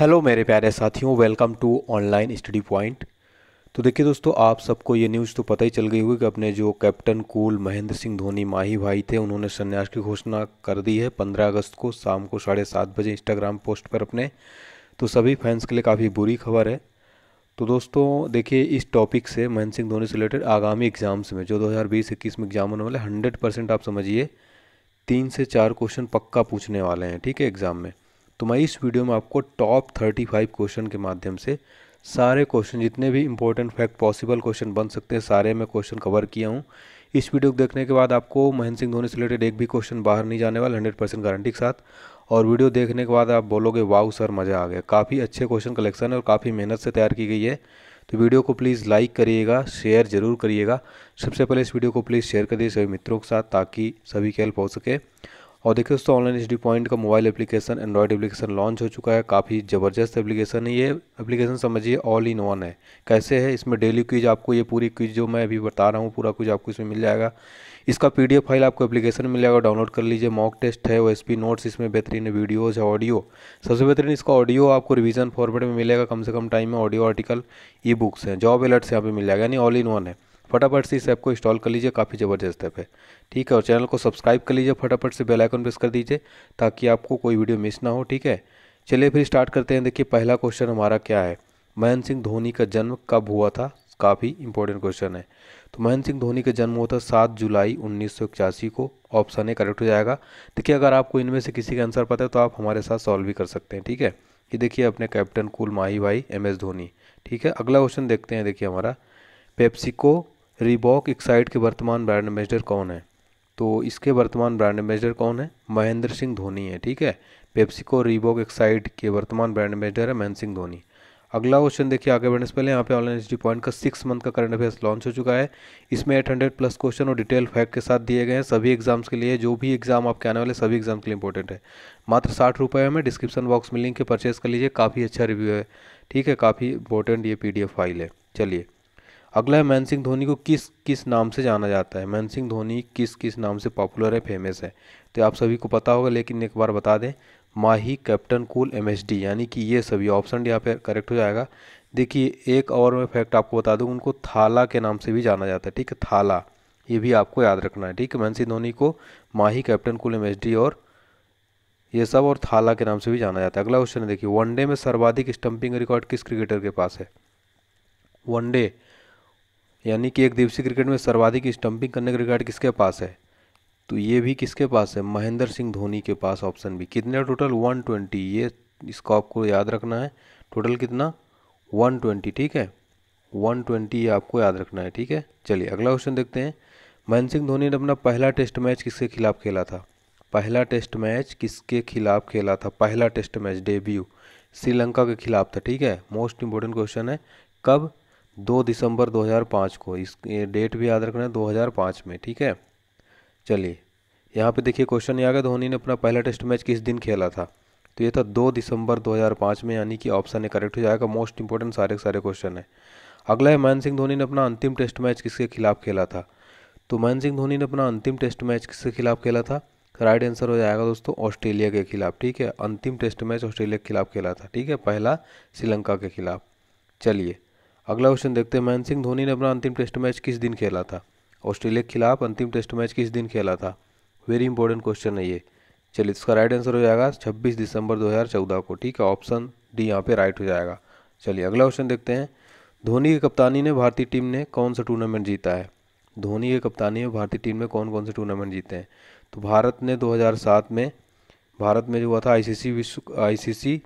hello मेरे प्यारे साथियों welcome to online study point तो देखिए दोस्तों आप सबको ये न्यूज़ तो पता ही चल गई होगी कि अपने जो कैप्टन कूल महेंद्र सिंह धोनी माही भाई थे उन्होंने संन्यास की घोषणा कर दी है 15 अगस्त को शाम को साढ़े सात बजे इंस्टाग्राम पोस्ट पर अपने तो सभी फैंस के लिए काफ़ी बुरी खबर है तो दोस्तों देखिए इस टॉपिक से महेंद्र सिंह धोनी से रिलेटेड आगामी एग्ज़ाम्स में जो दो हज़ार में एग्ज़ाम होने वाले हंड्रेड आप समझिए तीन से चार क्वेश्चन पक्का पूछने वाले हैं ठीक है एग्ज़ाम में तो मैं इस वीडियो में आपको टॉप थर्टी फाइव क्वेश्चन के माध्यम से सारे क्वेश्चन जितने भी इंपॉर्टेंट फैक्ट पॉसिबल क्वेश्चन बन सकते हैं सारे मैं क्वेश्चन कवर किया हूँ इस वीडियो को देखने के बाद आपको महेंद्र सिंह धोनी से रिलेटेड एक भी क्वेश्चन बाहर नहीं जाने वाला हंड्रेड परसेंट गारंटी के साथ और वीडियो देखने के बाद आप बोलोगे वाह सर मज़ा आ गया काफ़ी अच्छे क्वेश्चन कलेक्शन है और काफ़ी मेहनत से तैयार की गई है तो वीडियो को प्लीज़ लाइक करिएगा शेयर ज़रूर करिएगा सबसे पहले इस वीडियो को प्लीज़ शेयर कर दीजिए सभी मित्रों के साथ ताकि सभी की हेल्प हो सके और देखिए दोस्तों ऑनलाइन एच पॉइंट का mobile application android application launch हो चुका है काफ़ी ज़बरदस्त एप्लीकेशन है ये एप्लीकेशन समझिए ऑल इन वन है कैसे है इसमें डेली क्विज आपको ये पूरी क्विज जो मैं अभी बता रहा हूँ पूरा क्विज आपको इसमें मिल जाएगा इसका पी फाइल आपको एप्लीकेशन मिल जाएगा डाउनलोड कर लीजिए मॉक टेस्ट है ओ नोट्स इसमें बेहतरीन वीडियोज़ है ऑडियो सबसे बेहतरीन इसका ऑडियो आपको रिविजन फॉर्मेट में मिलेगा कम से कम टाइम में ऑडियो आर्टिकल ई बुक्स हैं जॉब अलर्ट्स यहाँ पर मिल जाएगा यानी ऑल इन वन है फटाफट से इस ऐप को इंस्टॉल कर लीजिए काफ़ी ज़बरदस्त ऐप है ठीक है और चैनल को सब्सक्राइब कर लीजिए फटाफट से बेल आइकन प्रेस कर दीजिए ताकि आपको कोई वीडियो मिस ना हो ठीक है चलिए फिर स्टार्ट करते हैं देखिए पहला क्वेश्चन हमारा क्या है महेंद्र सिंह धोनी का जन्म कब हुआ था काफ़ी इंपॉर्टेंट क्वेश्चन है तो महेंद्र सिंह धोनी का जन्म हुआ था सात जुलाई उन्नीस को ऑप्शन ए करेक्ट हो जाएगा देखिए अगर आपको इनमें से किसी का आंसर पता है तो आप हमारे साथ सॉल्व भी कर सकते हैं ठीक है ये देखिए अपने कैप्टन कुल माही भाई एम एस धोनी ठीक है अगला क्वेश्चन देखते हैं देखिए हमारा पेप्सिको रिबॉक एक्साइड के वर्तमान ब्रांड एम्बेसडर कौन है तो इसके वर्तमान ब्रांड एम्बेसडर कौन है महेंद्र सिंह धोनी है ठीक है पेप्सिको रिबॉक एक्साइड के वर्तमान ब्रांड एम्बेसडर है महेंद्र सिंह धोनी अगला क्वेश्चन देखिए आगे बढ़ने से पहले यहाँ पे ऑनलाइन एच पॉइंट का सिक्स मंथ का करंट अफेयर्स लॉन्च हो चुका है इसमें एट हंड्रेड प्लस क्वेश्चन और डिटेल फैक्ट के साथ दिए गए हैं सभी एग्जाम्स के लिए जो भी एग्जाम आपके आने वाले सभी एग्जाम के लिए इंपॉर्टेंट है मात्र साठ रुपये में डिस्क्रिप्शन बॉक्स में लिंक के परचेज कर लीजिए काफ़ी अच्छा रिव्यू है ठीक है काफ़ी इंपॉर्टेंट ये पी फाइल है चलिए अगला है महेंद्र सिंह धोनी को किस किस नाम से जाना जाता है महेंद्र सिंह धोनी किस किस नाम से पॉपुलर है फेमस है तो आप सभी को पता होगा लेकिन एक बार बता दें माही कैप्टन कूल एम यानी कि ये सभी ऑप्शन यहाँ पे करेक्ट हो जाएगा देखिए एक और मैं फैक्ट आपको बता दूँ उनको थाला के नाम से भी जाना जाता है ठीक है थाला ये भी आपको याद रखना है ठीक है महेंद्र सिंह धोनी को माही कैप्टन कूल एम और ये सब और थाला के नाम से भी जाना जाता है अगला क्वेश्चन है देखिए वनडे में सर्वाधिक स्टंपिंग रिकॉर्ड किस क्रिकेटर के पास है वनडे यानी कि एक दिवसीय क्रिकेट में सर्वाधिक स्टंपिंग करने का रिकॉर्ड किसके पास है तो ये भी किसके पास है महेंद्र सिंह धोनी के पास ऑप्शन भी कितने टोटल 120 ये इसको आपको याद रखना है टोटल कितना 120 ठीक है 120 ये आपको याद रखना है ठीक है चलिए अगला क्वेश्चन देखते हैं महेंद्र सिंह धोनी ने अपना पहला टेस्ट मैच किसके खिलाफ खेला था पहला टेस्ट मैच किसके खिलाफ खेला था पहला टेस्ट मैच डेब्यू श्रीलंका के खिलाफ था ठीक है मोस्ट इंपॉर्टेंट क्वेश्चन है कब दो दिसंबर 2005 को इस डेट भी याद रखना है 2005 में ठीक है चलिए यहाँ पे देखिए क्वेश्चन ये आ गया धोनी ने अपना पहला टेस्ट मैच किस दिन खेला था तो ये था 2 दिसंबर 2005 में यानी कि ऑप्शन ए करेक्ट हो जाएगा मोस्ट इंपॉर्टेंट सारे सारे क्वेश्चन है अगला है महेंद्र सिंह धोनी ने अपना अंतिम टेस्ट मैच किसके खिलाफ खेला था तो महेंद्र सिंह धोनी ने अपना अंतिम टेस्ट मैच किसके खिलाफ खेला था राइट आंसर हो जाएगा दोस्तों ऑस्ट्रेलिया के खिलाफ ठीक है अंतिम टेस्ट मैच ऑस्ट्रेलिया के खिलाफ खेला था ठीक है पहला श्रीलंका के खिलाफ चलिए अगला क्वेश्चन देखते हैं महेंद्र सिंह धोनी ने अपना अंतिम टेस्ट मैच किस दिन खेला था ऑस्ट्रेलिया के खिलाफ अंतिम टेस्ट मैच किस दिन खेला था वेरी इंपॉर्टेंट क्वेश्चन है ये चलिए इसका राइट आंसर हो जाएगा 26 दिसंबर 2014 को ठीक है ऑप्शन डी यहाँ पे राइट हो जाएगा चलिए अगला क्वेश्चन देखते हैं धोनी की कप्तानी ने भारतीय टीम ने कौन सा टूर्नामेंट जीता है धोनी की कप्तानी में भारतीय टीम में कौन कौन से टूर्नामेंट जीते हैं तो भारत ने 2007 में भारत में जो हुआ था आईसीसी विश्व ICC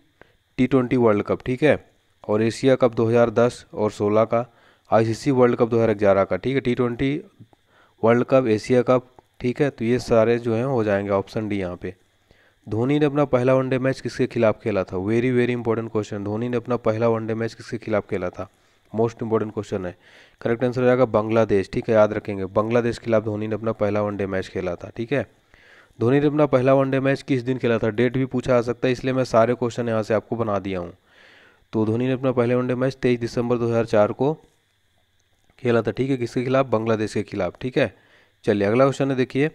T twenty world cup ठीक है और एशिया कप 2010 और 16 का आईसीसी वर्ल्ड कप 2011 का ठीक है T twenty world cup Asia cup ठीक है तो ये सारे जो हैं हो जाएंगे ऑप्शन डी यहाँ पे धोनी ने अपना पहला वनडे मैच किसके खिलाफ खेला था very very important question Dhoni ने अपना पहला वनडे मैच किसके खिलाफ खेला था मोस्ट इंपॉर्टेंट क्वेश्चन है करेक्ट आंसर हो जाएगा बांग्लादेश ठीक है याद रखेंगे बांग्लादेश के खिलाफ धोनी ने अपना पहला वनडे मैच खेला था ठीक है धोनी ने अपना पहला वनडे मैच किस दिन खेला था डेट भी पूछा जा सकता है इसलिए मैं सारे क्वेश्चन यहाँ से आपको बना दिया हूँ तो धोनी ने अपना पहले वनडे मैच तेईस दिसंबर 2004 को खेला था ठीक है किसके खिलाफ बांग्लादेश के खिलाफ ठीक है चलिए अगला क्वेश्चन है देखिए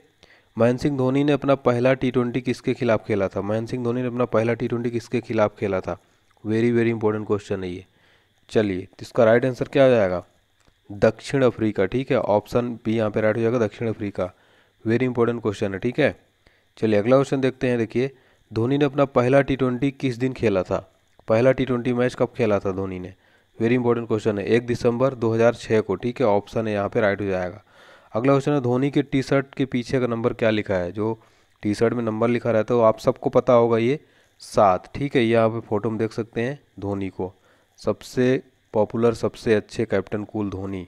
महेंद्र सिंह धोनी ने अपना पहला टी ट्वेंटी किसके खिलाफ खेला था महेंद्र सिंह धोनी ने अपना पहला टी ट्वेंटी किसके खिलाफ खेला था वेरी वेरी इंपॉर्टेंट क्वेश्चन है ये चलिए तो इसका राइट आंसर क्या हो जाएगा दक्षिण अफ्रीका ठीक है ऑप्शन बी यहाँ पे राइट हो जाएगा दक्षिण अफ्रीका वेरी इंपॉर्टेंट क्वेश्चन है ठीक है चलिए अगला क्वेश्चन देखते हैं देखिए धोनी ने अपना पहला टी ट्वेंटी किस दिन खेला था पहला टी ट्वेंटी मैच कब खेला था धोनी ने वेरी इंपॉर्टेंट क्वेश्चन है एक दिसंबर 2006 को ठीक है ऑप्शन है यहाँ पे राइट हो जाएगा अगला क्वेश्चन है धोनी के टी शर्ट के पीछे का नंबर क्या लिखा है जो टी शर्ट में नंबर लिखा रहता है वो आप सबको पता होगा ये सात ठीक है यहाँ पे फोटो में देख सकते हैं धोनी को सबसे पॉपुलर सबसे अच्छे कैप्टन कूल धोनी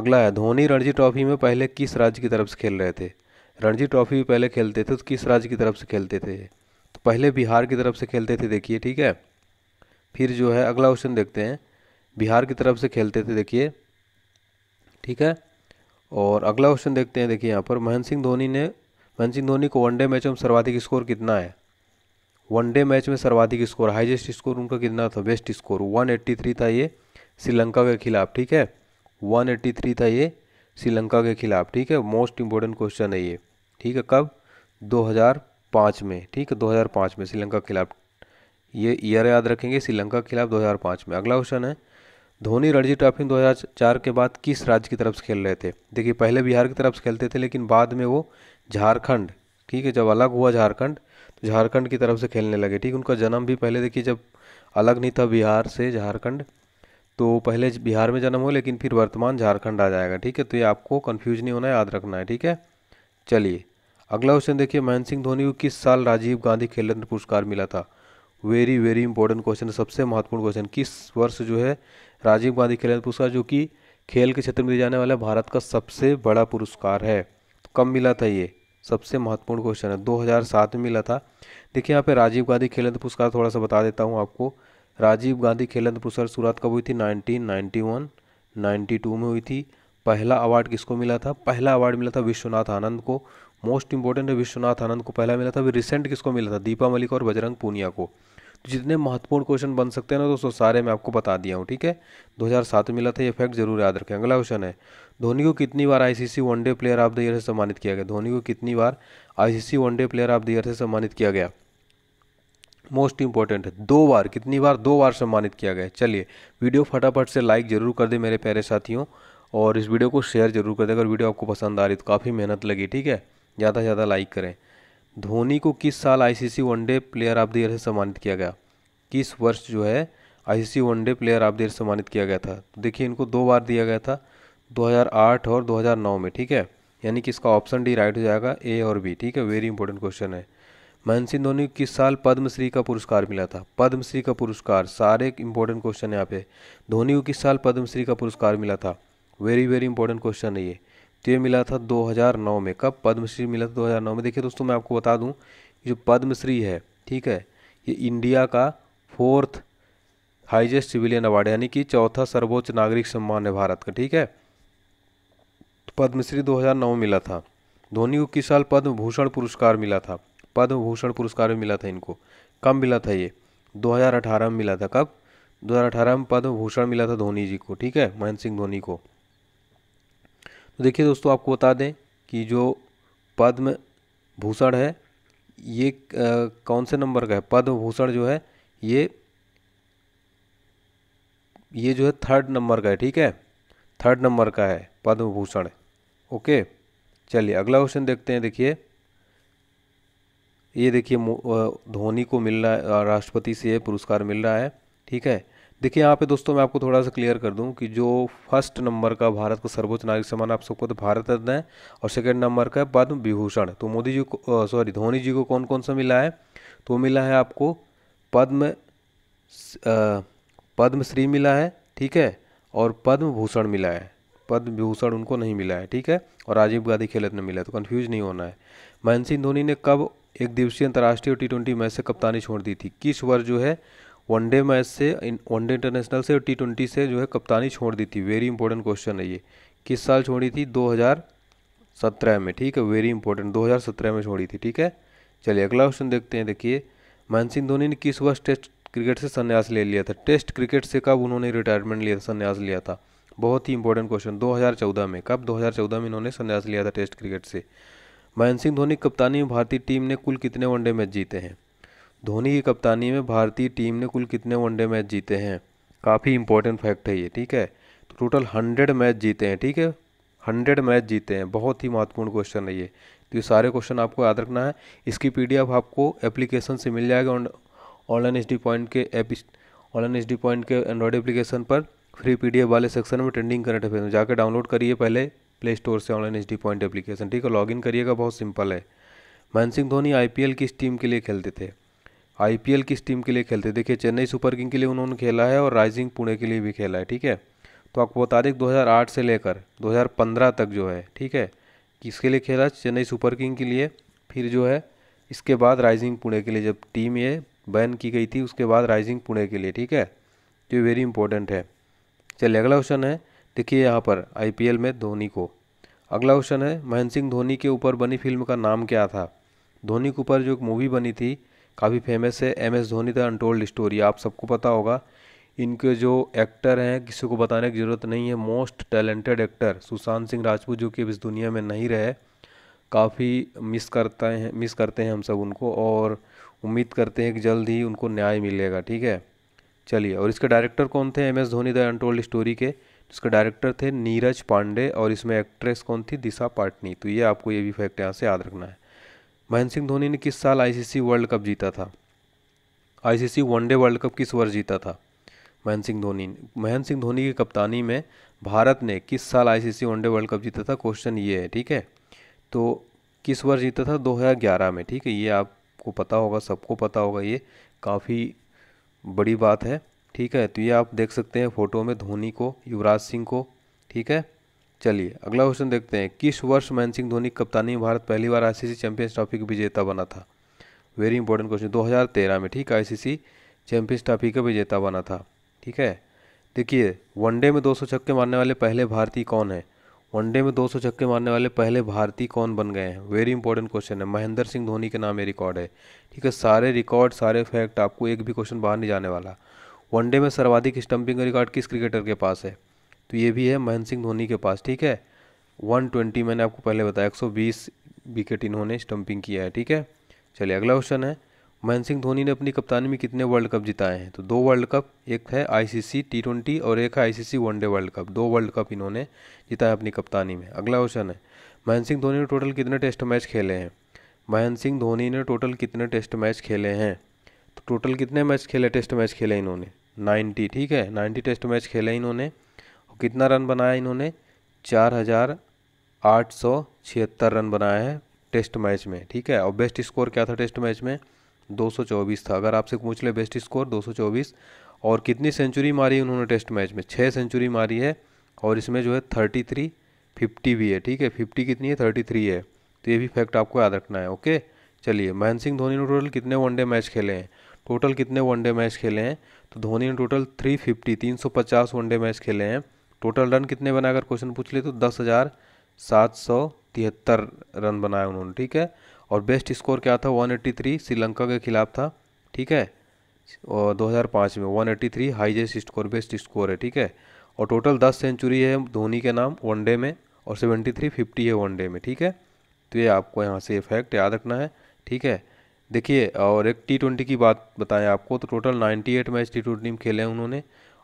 अगला है धोनी रणजी ट्रॉफी में पहले किस राज्य की तरफ से खेल रहे थे रणजी ट्रॉफी भी पहले खेलते थे तो किस राज्य की तरफ से खेलते थे पहले बिहार की तरफ से खेलते थे देखिए ठीक है फिर जो है अगला क्वेश्चन देखते हैं बिहार की तरफ से खेलते थे देखिए ठीक है और अगला क्वेश्चन देखते हैं देखिए यहाँ पर महेंद्र सिंह धोनी ने महेंद्र सिंह धोनी को वनडे मैच में सर्वाधिक स्कोर कितना है वनडे मैच में सर्वाधिक स्कोर हाईएस्ट स्कोर उनका कितना था बेस्ट स्कोर 183 था ये श्रीलंका के खिलाफ ठीक है 183 था ये श्रीलंका के खिलाफ ठीक है मोस्ट इम्पोर्टेंट क्वेश्चन है ये ठीक है कब हज़ार पाँच में ठीक है दो हज़ार पाँच में श्रीलंका के खिलाफ ये ईयर याद रखेंगे श्रीलंका के खिलाफ दो हज़ार पाँच में अगला क्वेश्चन है धोनी रणजी ट्रॉफी दो हज़ार चार के बाद किस राज्य की तरफ से खेल रहे थे देखिए पहले बिहार की तरफ से खेलते थे लेकिन बाद में वो झारखंड ठीक है जब अलग हुआ झारखंड तो झारखंड की तरफ से खेलने लगे ठीक उनका जन्म भी पहले देखिए जब अलग नहीं था बिहार से झारखंड तो पहले बिहार में जन्म हो लेकिन फिर वर्तमान झारखंड आ जाएगा ठीक है तो ये आपको कन्फ्यूज नहीं होना है याद रखना है ठीक है चलिए अगला क्वेश्चन देखिए महेंद्र सिंह धोनी को किस साल राजीव गांधी खेल रत्न पुरस्कार मिला था वेरी वेरी इंपॉर्टेंट क्वेश्चन सबसे महत्वपूर्ण क्वेश्चन किस वर्ष जो है राजीव गांधी खेल रत्न पुरस्कार जो कि खेल के क्षेत्र में दिए जाने वाला भारत का सबसे बड़ा पुरस्कार है तो कब मिला था ये सबसे महत्वपूर्ण क्वेश्चन है 2007 में मिला था देखिए यहाँ पे राजीव गांधी खेल रत्न पुरस्कार थोड़ा सा बता देता हूँ आपको राजीव गांधी खेल रत्न पुरस्कार शुरुआत कब हुई थी 1991, 92 में हुई थी पहला अवार्ड किसको मिला था पहला अवार्ड मिला था विश्वनाथ आनंद को मोस्ट इंपॉर्टेंट है विश्वनाथ आनंद को पहला मिला था अभी रिसेंट किसको मिला था दीपा मलिक और बजरंग पूनिया को तो जितने महत्वपूर्ण क्वेश्चन बन सकते हैं ना दोस्तों सारे मैं आपको बता दिया हूँ ठीक है 2007 में मिला था ये फैक्ट जरूर याद रखें अगला क्वेश्चन है धोनी को कितनी बार ICC one day player of the year से सम्मानित किया गया धोनी को कितनी बार ICC one day player of the year से सम्मानित किया गया मोस्ट इंपॉर्टेंट है दो बार कितनी बार दो बार सम्मानित किया गया चलिए वीडियो फटाफट से लाइक जरूर कर दे मेरे प्यारे साथियों और इस वीडियो को शेयर जरूर कर दे अगर वीडियो आपको पसंद आ रही तो काफ़ी मेहनत लगी ठीक है ज़्यादा से ज़्यादा लाइक करें धोनी को किस साल ICC one day player of the year से सम्मानित किया गया किस वर्ष जो है ICC one day player of the year सम्मानित किया गया था तो देखिए इनको दो बार दिया गया था 2008 और 2009 में ठीक है यानी कि इसका ऑप्शन डी राइट हो जाएगा ए और बी ठीक है वेरी इंपॉर्टेंट क्वेश्चन है महेंद्र सिंह धोनी को किस साल पद्मश्री का पुरस्कार मिला था पद्मश्री का पुरस्कार सारे इंपॉर्टेंट क्वेश्चन है यहाँ पे धोनी को किस साल पद्मश्री का पुरस्कार मिला था वेरी वेरी इंपॉर्टेंट क्वेश्चन है ये तो ये मिला था 2009 में कब पद्मश्री मिला था 2009 में देखिए दोस्तों मैं आपको बता दूं जो पद्मश्री है ठीक है ये इंडिया का फोर्थ हाईजेस्ट सिविलियन अवार्ड यानी कि चौथा सर्वोच्च नागरिक सम्मान है भारत का ठीक है तो पद्मश्री 2009 में मिला था धोनी को किस साल पद्म भूषण पुरस्कार मिला था पद्म भूषण पुरस्कार में मिला था इनको कब मिला था ये 2018 में मिला था कब 2018 में पद्म भूषण मिला था धोनी जी को ठीक है महेंद्र सिंह धोनी को तो देखिए दोस्तों आपको बता दें कि जो पद्म भूषण है ये कौन से नंबर का है पद्म भूषण जो है ये ये जो है थर्ड नंबर का है ठीक है थर्ड नंबर का है पद्म भूषण ओके चलिए अगला क्वेश्चन देखते हैं देखिए ये देखिए धोनी को मिल रहा है राष्ट्रपति से ये पुरस्कार मिल रहा है ठीक है देखिए यहाँ पे दोस्तों मैं आपको थोड़ा सा क्लियर कर दूं कि जो फर्स्ट नंबर का भारत को सर्वोच्च नागरिक सम्मान आप सबको तो भारत रत्न है और सेकंड नंबर का पद्म विभूषण तो मोदी जी को सॉरी धोनी जी को कौन कौन सा मिला है तो मिला है आपको पद्म पद्मश्री मिला है ठीक है और पद्म भूषण मिला है पद्म विभूषण उनको नहीं मिला है ठीक है और राजीव गांधी खेल रत्न मिला है तो कन्फ्यूज नहीं होना है महेंद्र सिंह धोनी ने कब एक दिवसीय अंतर्राष्ट्रीय टी ट्वेंटी मैच से कप्तानी छोड़ दी थी किस वर्ष जो है वनडे मैच से वनडे इंटरनेशनल से और टी ट्वेंटी से जो है कप्तानी छोड़ दी थी वेरी इंपॉर्टेंट क्वेश्चन है ये किस साल छोड़ी थी 2017 में ठीक है वेरी इंपॉर्टेंट 2017 में छोड़ी थी ठीक है चलिए अगला क्वेश्चन देखते हैं देखिए महन सिंह धोनी ने किस वर्ष टेस्ट क्रिकेट से संन्यास ले लिया था टेस्ट क्रिकेट से कब उन्होंने रिटायरमेंट लिया संन्यास लिया था बहुत ही इंपॉर्टेंट क्वेश्चन दो में कब दो में इन्होंने संन्यास लिया था टेस्ट क्रिकेट से महेंद्र सिंह धोनी कप्तानी में भारतीय टीम ने कुल कितने वनडे मैच जीते हैं धोनी की कप्तानी में भारतीय टीम ने कुल कितने वनडे मैच जीते हैं काफ़ी इंपॉर्टेंट फैक्ट है ये ठीक है तो टोटल हंड्रेड मैच जीते हैं ठीक है हंड्रेड मैच जीते हैं बहुत ही महत्वपूर्ण क्वेश्चन है ये तो ये सारे क्वेश्चन आपको याद रखना है इसकी पी आपको एप्लीकेशन से मिल जाएगा ऑनलाइन एच पॉइंट के एप ऑनलाइन एच पॉइंट के एंड्रॉयड एप्लीकेशन पर फ्री पी वाले सेक्शन में ट्रेंडिंग करंट अफेयर में जाकर डाउनलोड करिए पहले प्ले स्टोर से ऑनलाइन एच पॉइंट एप्लीकेशन ठीक है लॉगिन करिएगा बहुत सिंपल है महेंद्र सिंह धोनी आईपीएल किस टीम के लिए खेलते थे आईपीएल किस टीम के लिए खेलते देखिए चेन्नई सुपर किंग के लिए उन्होंने खेला है और राइजिंग पुणे के लिए भी खेला है ठीक है तो आपको बता दें 2008 से लेकर 2015 तक जो है ठीक है किसके लिए खेला चेन्नई सुपर किंग के लिए फिर जो है इसके बाद राइजिंग पुणे के लिए जब टीम ये बैन की गई थी उसके बाद राइजिंग पुणे के लिए ठीक है जो वेरी इंपॉर्टेंट है चलिए अगला क्वेश्चन है देखिए यहाँ पर आई में धोनी को अगला क्वेश्चन है महेंद्र सिंह धोनी के ऊपर बनी फिल्म का नाम क्या था धोनी के ऊपर जो एक मूवी बनी थी काफ़ी फेमस है M S Dhoni the untold story आप सबको पता होगा इनके जो एक्टर हैं किसी को बताने की ज़रूरत नहीं है most talented actor Sushant Singh Rajput जो कि अब इस दुनिया में नहीं रहे काफ़ी मिस करता है मिस करते हैं हम सब उनको और उम्मीद करते हैं कि जल्द ही उनको न्याय मिलेगा ठीक है चलिए और इसके डायरेक्टर कौन थे M S Dhoni the untold story के तो इसके डायरेक्टर थे नीरज पांडे और इसमें एक्ट्रेस कौन थी दिशा पाटनी तो ये आपको ये भी फैक्ट यहाँ से याद रखना है महेंद्र सिंह धोनी ने किस साल आईसीसी वर्ल्ड कप जीता था आईसीसी वनडे वर्ल्ड कप किस वर्ष जीता था महेंद्र सिंह धोनी महेंद्र सिंह धोनी की कप्तानी में भारत ने किस साल आईसीसी वनडे वर्ल्ड कप जीता था क्वेश्चन ये है ठीक है तो किस वर्ष जीता था 2011 में ठीक है ये आपको पता होगा सबको पता होगा ये काफ़ी बड़ी बात है ठीक है तो ये आप देख सकते हैं फ़ोटो में धोनी को युवराज सिंह को ठीक है चलिए अगला क्वेश्चन देखते हैं किस वर्ष महेंद्र सिंह धोनी कप्तानी में भारत पहली बार आईसीसी चैंपियंस ट्रॉफी का विजेता बना था वेरी इंपॉर्टेंट क्वेश्चन 2013 में ठीक आईसीसी चैंपियंस ट्रॉफी का विजेता बना था ठीक है देखिए वनडे में 200 छक्के मारने वाले पहले भारतीय कौन है वनडे में 200 छक्के मारने वाले पहले भारतीय कौन बन गए हैं वेरी इंपॉर्टेंट क्वेश्चन है महेंद्र सिंह धोनी के नाम ये रिकॉर्ड है ठीक है सारे रिकॉर्ड सारे फैक्ट आपको एक भी क्वेश्चन बाहर नहीं जाने वाला वनडे में सर्वाधिक स्टंपिंग का रिकॉर्ड किस क्रिकेटर के पास है तो ये भी है महेंद्र सिंह धोनी के पास ठीक है 120 मैंने आपको पहले बताया 120 विकेट इन्होंने स्टंपिंग किया है ठीक है चलिए अगला क्वेश्चन है महेंद्र सिंह धोनी ने अपनी कप्तानी में कितने वर्ल्ड कप जिताए हैं तो दो वर्ल्ड कप एक है आईसीसी टी ट्वेंटी और एक है आईसीसी वनडे वर्ल्ड कप दो वर्ल्ड कप इन्होंने जिताया अपनी कप्तानी में अगला क्वेश्चन है महेंद्र सिंह धोनी ने टोटल कितने टेस्ट मैच खेले हैं महेंद्र सिंह धोनी ने टोटल कितने टेस्ट मैच खेले हैं तो टोटल कितने मैच खेले टेस्ट मैच खेले इन्होंने नाइन्टी ठीक है नाइन्टी टेस्ट मैच खेले इन्होंने कितना रन बनाया इन्होंने चार हज़ार आठ सौ छिहत्तर रन बनाए हैं टेस्ट मैच में ठीक है और बेस्ट स्कोर क्या था टेस्ट मैच में 224 था अगर आपसे पूछ ले बेस्ट स्कोर 224 और कितनी सेंचुरी मारी उन्होंने टेस्ट मैच में छः सेंचुरी मारी है और इसमें जो है 33 50 भी है ठीक है 50 कितनी है 33 है तो ये भी फैक्ट आपको याद रखना है ओके चलिए महेंद्र सिंह धोनी ने टोटल कितने वनडे मैच खेले हैं टोटल कितने वनडे मैच खेले हैं तो धोनी ने टोटल थ्री सौ पचास वनडे मैच खेले हैं टोटल रन कितने बनाए अगर क्वेश्चन पूछ ले तो दस हज़ार सात सौ तिहत्तर रन बनाए उन्होंने ठीक है और बेस्ट स्कोर क्या था 183 श्रीलंका के खिलाफ था ठीक है और 2005 में 183 हाईजेस्ट स्कोर बेस्ट स्कोर है ठीक है और टोटल 10 सेंचुरी है धोनी के नाम वनडे में और 73 50 है वनडे में ठीक है तो ये आपको यहाँ से इफेक्ट याद रखना है ठीक है देखिए और एक टी ट्वेंटी की बात बताएं आपको तो टोटल 98 मैच टी ट्वेंटी में खेले हैं उन्होंने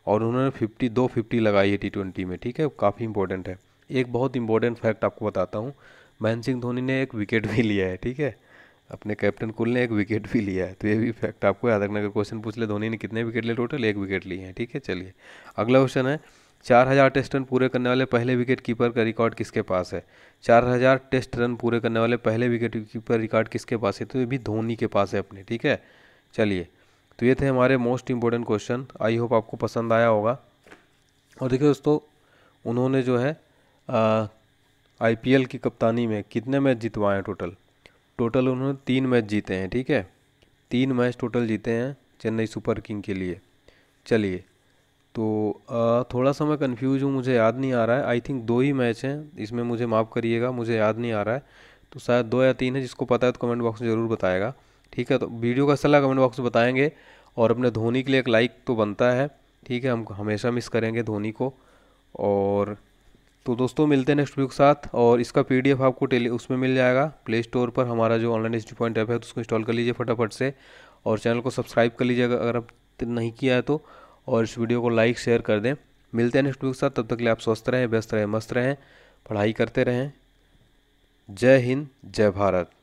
और उन्होंने फिफ्टी दो फिफ्टी लगाई है टी ट्वेंटी में ठीक है काफ़ी इंपॉर्टेंट है एक बहुत इंपॉर्टेंट फैक्ट आपको बताता हूँ महेंद्र सिंह धोनी ने एक विकेट भी लिया है ठीक है अपने कैप्टन कुल ने एक विकेट भी लिया है तो ये भी फैक्ट आपको याद रखना अगर क्वेश्चन पूछ ले धोनी ने कितने विकेट लिए टोटल एक विकेट लिए हैं ठीक है चलिए अगला क्वेश्चन है चार हज़ार टेस्ट रन पूरे करने वाले पहले विकेट कीपर का रिकॉर्ड किसके पास है चार हज़ार टेस्ट रन पूरे करने वाले पहले विकेट कीपर रिकॉर्ड किसके पास है तो ये भी धोनी के पास है अपने ठीक है चलिए तो ये थे हमारे most important question I hope आपको पसंद आया होगा और देखिए दोस्तों उन्होंने जो है आई की कप्तानी में कितने मैच जितवाए हैं टोटल टोटल उन्होंने तीन मैच जीते हैं ठीक है तीन मैच टोटल जीते हैं चेन्नई सुपर किंग के लिए चलिए तो आ, थोड़ा सा मैं कन्फ्यूज हूँ मुझे याद नहीं आ रहा है आई थिंक दो ही मैच हैं इसमें मुझे माफ़ करिएगा मुझे याद नहीं आ रहा है तो शायद दो या तीन है जिसको पता है तो कमेंट बॉक्स में ज़रूर बताएगा ठीक है तो वीडियो का सलाह कमेंट बॉक्स में बताएंगे और अपने धोनी के लिए एक लाइक तो बनता है ठीक है हम हमेशा मिस करेंगे धोनी को और तो दोस्तों मिलते हैं नेक्स्ट वीडियो के साथ और इसका पीडीएफ आपको टेली उसमें मिल जाएगा प्ले स्टोर पर हमारा जो ऑनलाइन एच पॉइंट ऐप है तो उसको इंस्टॉल कर लीजिए फटाफट से और चैनल को सब्सक्राइब कर लीजिए अगर आप नहीं किया है तो और इस वीडियो को लाइक शेयर कर दें मिलते हैं नेक्स्ट वीडियो के साथ तब तक के लिए आप स्वस्थ रहें व्यस्त रहें मस्त रहें पढ़ाई करते रहें जय हिंद जय भारत